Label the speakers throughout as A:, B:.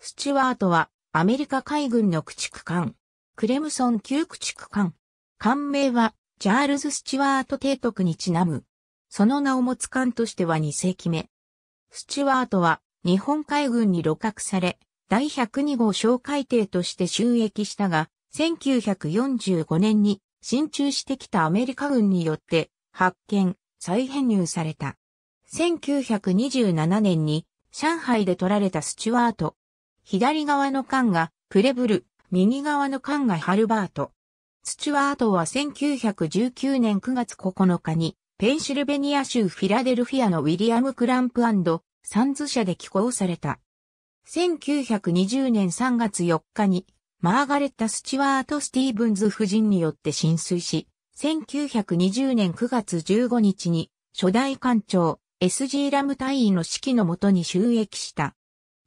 A: スチュワートは、アメリカ海軍の駆逐艦、クレムソン級駆逐艦。艦名は、チャールズ・スチュワート提督にちなむ。その名を持つ艦としては2世紀目。スチュワートは、日本海軍に露獲され、第102号小海艇として収益したが、1945年に進駐してきたアメリカ軍によって発見、再編入された。1927年に上海で取られたスチュワート左側の艦がプレブル、右側の艦がハルバート。スチュワートは1919年9月9日に、ペンシルベニア州フィラデルフィアのウィリアム・クランプサンズ社で寄港された。1920年3月4日に、マーガレッタ・スチュワート・スティーブンズ夫人によって浸水し、1920年9月15日に、初代艦長、S.G. ラム隊員の指揮のもとに収益した。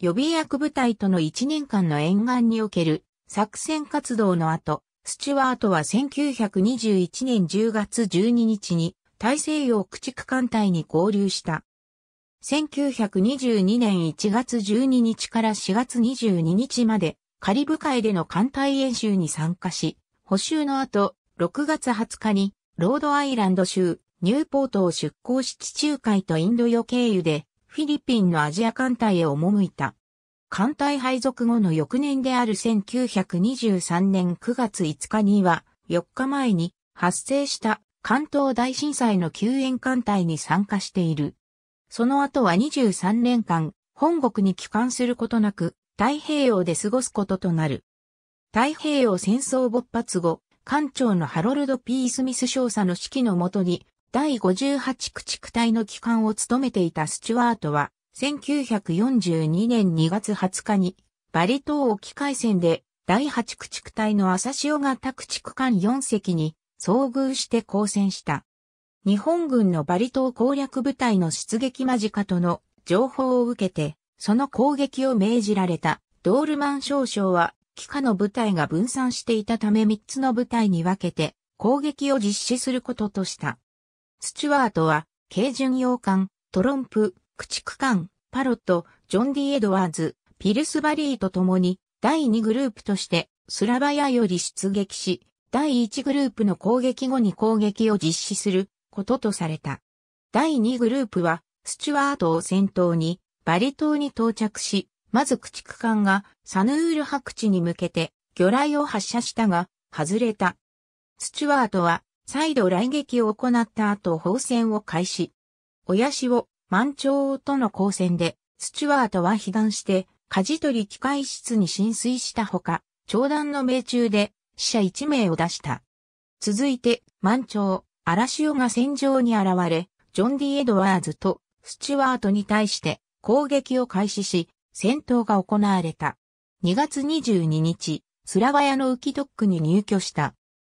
A: 予備役部隊との1年間の沿岸における作戦活動の後、スチュワートは1921年10月12日に大西洋駆逐艦隊に合流した。1922年1月12日から4月22日までカリブ海での艦隊演習に参加し、補修の後、6月20日にロードアイランド州ニューポートを出港し地中海とインド洋経由でフィリピンのアジア艦隊へ赴いた。艦隊配属後の翌年である1923年9月5日には、4日前に発生した関東大震災の救援艦隊に参加している。その後は23年間、本国に帰還することなく、太平洋で過ごすこととなる。太平洋戦争勃発後、艦長のハロルド・ P・ スミス少佐の指揮のもとに、第58駆逐隊の機関を務めていたスチュワートは、1942年2月20日に、バリ島沖海戦で、第8駆逐隊の朝潮型駆逐艦4隻に遭遇して交戦した。日本軍のバリ島攻略部隊の出撃間近との情報を受けて、その攻撃を命じられたドールマン少将は、機下の部隊が分散していたため3つの部隊に分けて攻撃を実施することとした。スチュワートは、軽巡洋艦、トロンプ、駆逐艦、パロット、ジョン・ディ・エドワーズ、ピルスバリーと共に、第2グループとして、スラバヤより出撃し、第1グループの攻撃後に攻撃を実施することとされた。第2グループは、スチュワートを先頭に、バリ島に到着し、まず駆逐艦がサヌール白地に向けて魚雷を発射したが、外れた。スチュワートは再度来撃を行った後砲戦を開始。親氏を満潮との交戦で、スチュワートは被弾して、舵取り機械室に浸水したほか、長弾の命中で死者1名を出した。続いて、満潮、荒潮が戦場に現れ、ジョン・ディ・エドワーズとスチュワートに対して攻撃を開始し、戦闘が行われた。2月22日、スラワヤのウキドックに入居した。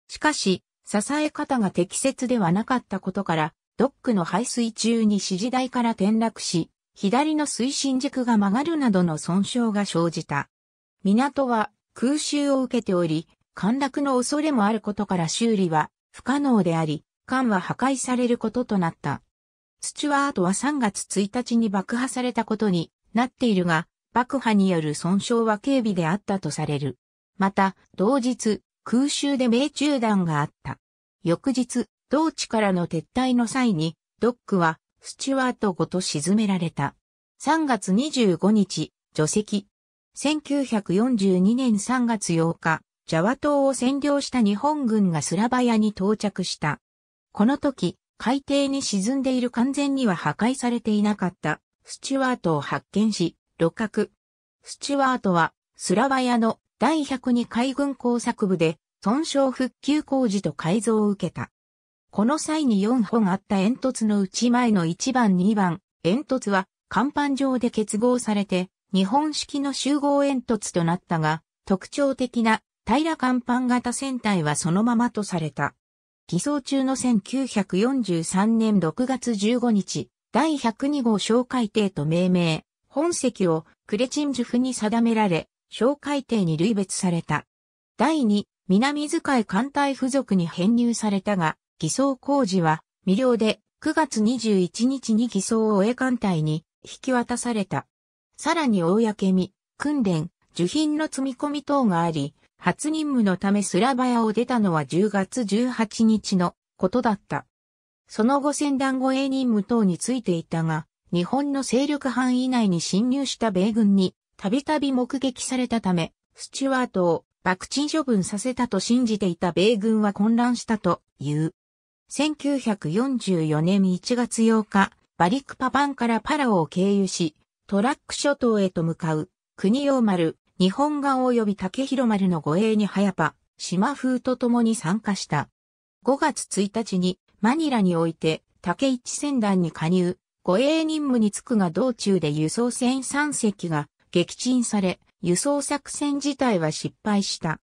A: しかし、支え方が適切ではなかったことから、ドックの排水中に指示台から転落し、左の推進軸が曲がるなどの損傷が生じた。港は空襲を受けており、陥落の恐れもあることから修理は不可能であり、艦は破壊されることとなった。スチュワートは3月1日に爆破されたことになっているが、爆破による損傷は警備であったとされる。また、同日、空襲で命中弾があった。翌日、同地からの撤退の際に、ドックは、スチュワートごと沈められた。3月25日、除籍。1942年3月8日、ジャワ島を占領した日本軍がスラバヤに到着した。この時、海底に沈んでいる完全には破壊されていなかったスチュワートを発見し、露獲。スチュワートはスラバヤの第102海軍工作部で損傷復旧工事と改造を受けた。この際に4本あった煙突のうち前の1番2番、煙突は甲板上で結合されて、日本式の集合煙突となったが、特徴的な平甲板型船体はそのままとされた。偽装中の1943年6月15日、第102号小海艇と命名、本籍をクレチンジュフに定められ、小海艇に類別された。第2、南遣い艦隊付属に編入されたが、偽装工事は未了で9月21日に偽装を終え艦隊に引き渡された。さらに公み、訓練、受品の積み込み等があり、初任務のためスラバヤを出たのは10月18日のことだった。その後戦団護衛任務等についていたが、日本の勢力範囲内に侵入した米軍にたびたび目撃されたため、スチュワートを爆鎮処分させたと信じていた米軍は混乱したという。1944年1月8日、バリクパパンからパラオを経由し、トラック諸島へと向かう、国用丸、日本岸及び竹広丸の護衛に早パ、島風と共に参加した。5月1日にマニラにおいて竹一船団に加入、護衛任務に就くが道中で輸送船3隻が撃沈され、輸送作戦自体は失敗した。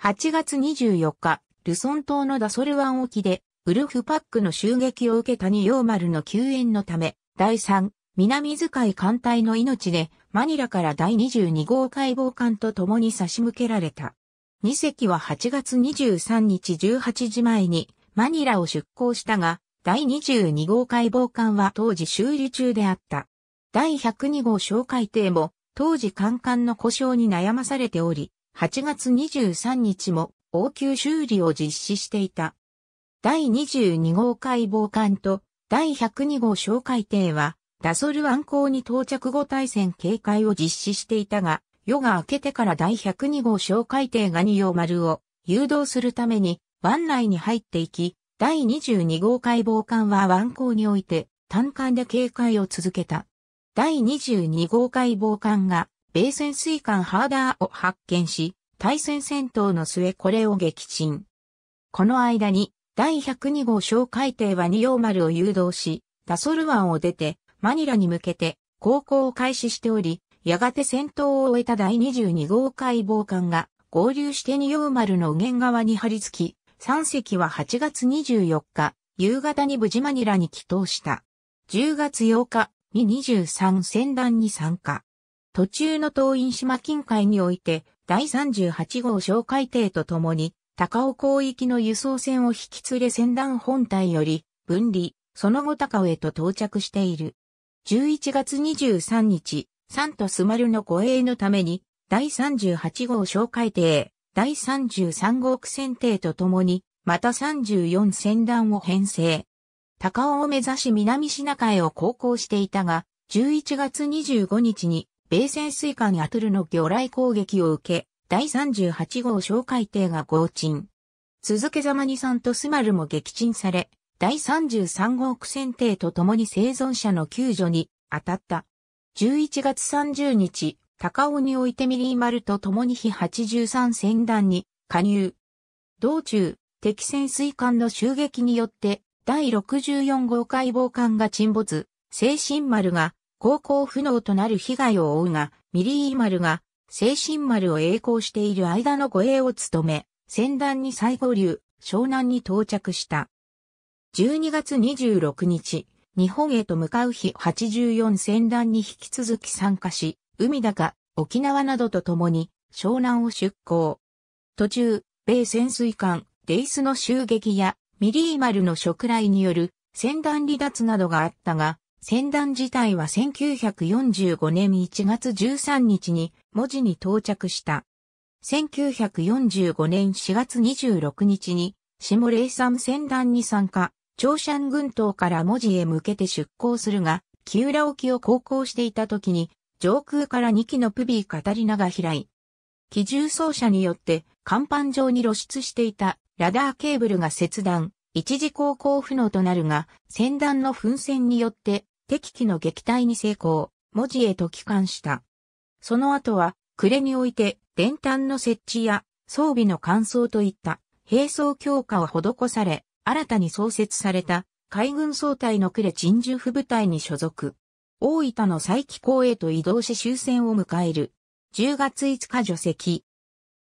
A: 8月24日、ルソン島のダソル湾沖で、ウルフパックの襲撃を受けた二葉丸の救援のため、第3、南遣い艦隊の命で、マニラから第22号解剖艦と共に差し向けられた。2隻は8月23日18時前に、マニラを出港したが、第22号解剖艦は当時修理中であった。第102号紹介艇も当時カンカンの故障に悩まされており、8月23日も応急修理を実施していた。第22号解剖艦と第102号哨戒艇は、ダソル湾港に到着後対戦警戒を実施していたが、夜が明けてから第102号哨戒艇が2葉丸を誘導するために湾内に入っていき、第22号解剖艦は湾口において単艦で警戒を続けた。第22号海防艦が米潜水艦ハーダーを発見し、対戦戦闘の末これを撃沈。この間に第102号小海艇は二葉丸を誘導し、ダソル湾を出てマニラに向けて航行を開始しており、やがて戦闘を終えた第22号海防艦が合流して二葉丸の右舷側に張り付き、3隻は8月24日、夕方に無事マニラに帰島した。10月8日、ミ23戦団に参加。途中の東院島近海において、第38号小海艇とともに、高尾広域の輸送船を引き連れ船団本体より、分離、その後高尾へと到着している。11月23日、サントスマルの護衛のために、第38号小海艇、第33号苦戦艇とともに、また34船団を編成。高尾を目指し南シナ海を航行していたが、11月25日に米潜水艦アトゥルの魚雷攻撃を受け、第38号哨戒艇が合沈。続けざまにさんとスマルも撃沈され、第33号苦戦艇と共に生存者の救助に当たった。11月30日、高尾においてミリーマルと共に非83船団に加入。道中、敵潜水艦の襲撃によって第64号解剖艦が沈没、精神丸が航行不能となる被害を負うが、ミリー丸が精神丸を栄光している間の護衛を務め、船団に再合流、湘南に到着した。12月26日、日本へと向かう日84船団に引き続き参加し、海高、沖縄などと共に湘南を出港。途中、米潜水艦、レイスの襲撃やミリーマルの食来による船団離脱などがあったが、船団自体は1945年1月13日に文字に到着した。1945年4月26日に、下霊山船団に参加、長鮮群島から文字へ向けて出港するが、木浦沖を航行していた時に、上空から2機のプビーカタリナが飛来。機銃奏者によって、甲板上に露出していたラダーケーブルが切断、一時航行不能となるが、先端の噴線によって敵機の撃退に成功、文字へと帰還した。その後は、暮れにおいて、電炭の設置や装備の乾燥といった兵装強化を施され、新たに創設された海軍総隊のれ鎮守府部隊に所属。大分の再起港へと移動し終戦を迎える。10月5日除籍。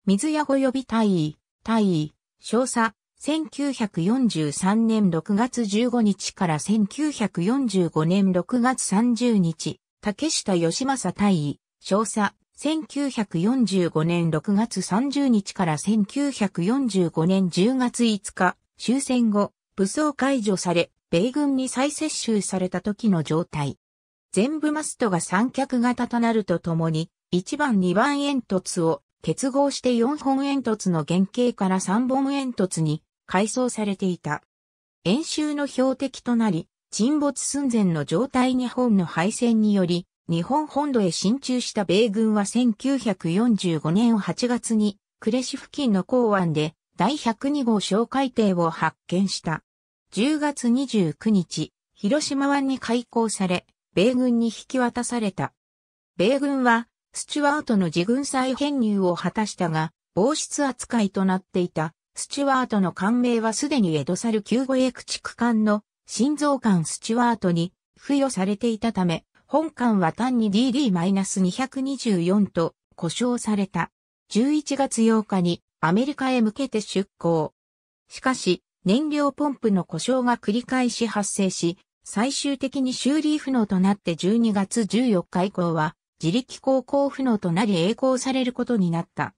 A: 水屋及び大尉、大尉、少佐、1943年6月15日から1945年6月30日、竹下義政大尉、少佐、1945年6月30日から1945年10月5日、終戦後、武装解除され、米軍に再接収された時の状態。全部マストが三脚型となるとともに、1番2番煙突を結合して4本煙突の原型から3本煙突に改装されていた。演習の標的となり、沈没寸前の状態日本の敗戦により、日本本土へ進駐した米軍は1945年8月に、呉市付近の港湾で第102号小海艇を発見した。10月29日、広島湾に開港され、米軍に引き渡された。米軍はスチュワートの自軍再編入を果たしたが、防湿扱いとなっていた、スチュワートの官名はすでにエドサル旧護エク逐艦の心臓艦スチュワートに付与されていたため、本艦は単に DD-224 と呼称された。11月8日にアメリカへ向けて出港。しかし、燃料ポンプの故障が繰り返し発生し、最終的に修理不能となって12月14日以降は、自力航行不能となり栄光されることになった。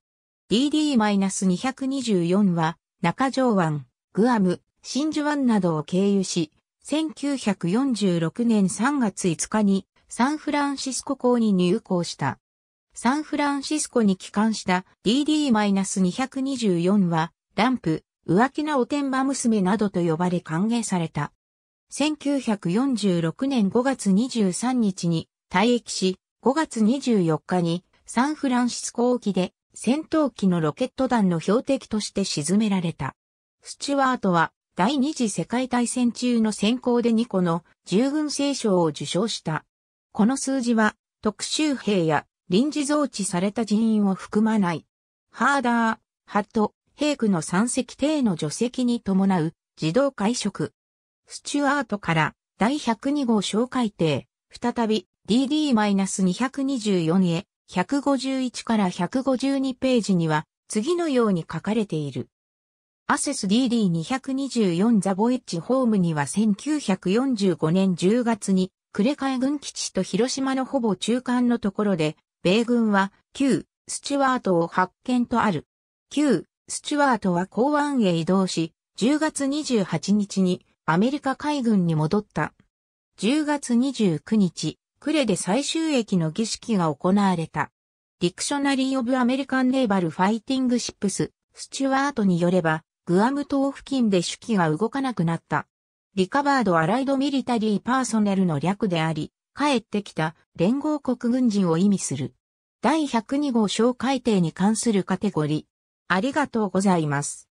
A: DD-224 は、中条湾、グアム、真珠湾などを経由し、1946年3月5日にサンフランシスコ港に入港した。サンフランシスコに帰還した DD-224 は、ランプ、浮気なおてんば娘などと呼ばれ歓迎された。1946年5月23日に退役し、5月24日にサンフランシスコ沖で戦闘機のロケット弾の標的として沈められた。スチュワートは第二次世界大戦中の戦功で2個の従軍聖賞を受賞した。この数字は特殊兵や臨時増置された人員を含まない。ハーダー、ハット、兵区の三隻艇の除籍に伴う自動会食。スチュワートから第102号小海艇、再び DD-224 へ151から152ページには次のように書かれている。アセス DD224 ザボエッジホームには1945年10月にカ海軍基地と広島のほぼ中間のところで、米軍は旧スチュワートを発見とある。旧スチュワートは港湾へ移動し、10月28日にアメリカ海軍に戻った。10月29日、クレで最終駅の儀式が行われた。ディクショナリー・オブ・アメリカン・ネイバル・ファイティング・シップス、スチュワートによれば、グアム島付近で手記が動かなくなった。リカバード・アライド・ミリタリー・パーソネルの略であり、帰ってきた連合国軍人を意味する。第102号小改定に関するカテゴリー。ありがとうございます。